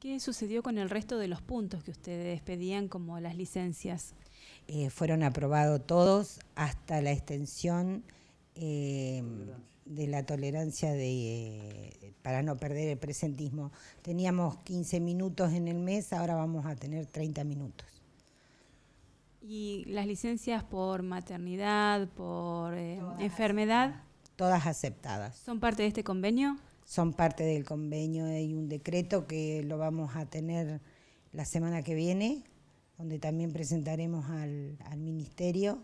¿Qué sucedió con el resto de los puntos que ustedes pedían como las licencias? Eh, fueron aprobados todos hasta la extensión eh, de la tolerancia de, eh, para no perder el presentismo. Teníamos 15 minutos en el mes, ahora vamos a tener 30 minutos. ¿Y las licencias por maternidad, por enfermedad? Todas aceptadas. ¿Son parte de este convenio? son parte del convenio. y un decreto que lo vamos a tener la semana que viene, donde también presentaremos al, al Ministerio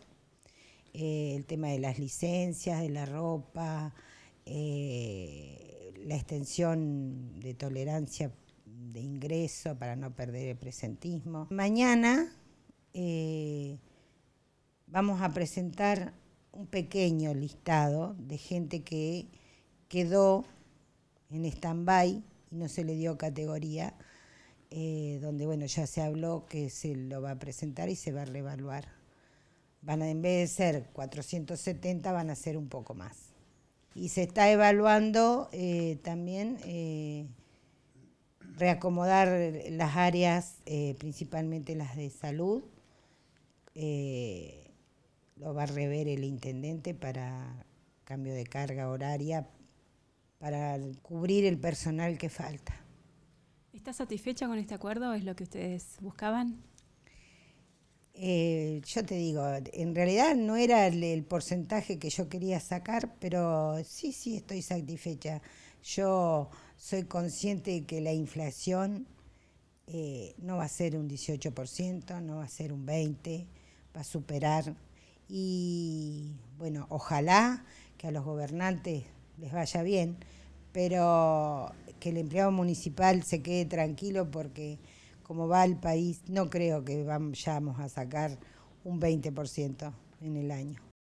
eh, el tema de las licencias, de la ropa, eh, la extensión de tolerancia de ingreso para no perder el presentismo. Mañana eh, vamos a presentar un pequeño listado de gente que quedó en stand-by y no se le dio categoría, eh, donde bueno, ya se habló que se lo va a presentar y se va a reevaluar. Van a, en vez de ser 470, van a ser un poco más. Y se está evaluando eh, también eh, reacomodar las áreas, principalmente las de salud. lo va a rever el intendente para cambio de carga horaria para cubrir el personal que falta. ¿Está satisfecha con este acuerdo? ¿Es lo que ustedes buscaban? Eh, yo te digo, en realidad no era el, porcentaje que yo quería sacar, pero sí, sí estoy satisfecha. Yo soy consciente de que la inflación eh, no va a ser un 18%, no va a ser un 20%, va a superar. Y bueno, ojalá que a los gobernantes les vaya bien, pero que el empleado municipal se quede tranquilo porque como va el país, no creo que vayamos a sacar un 20% en el año.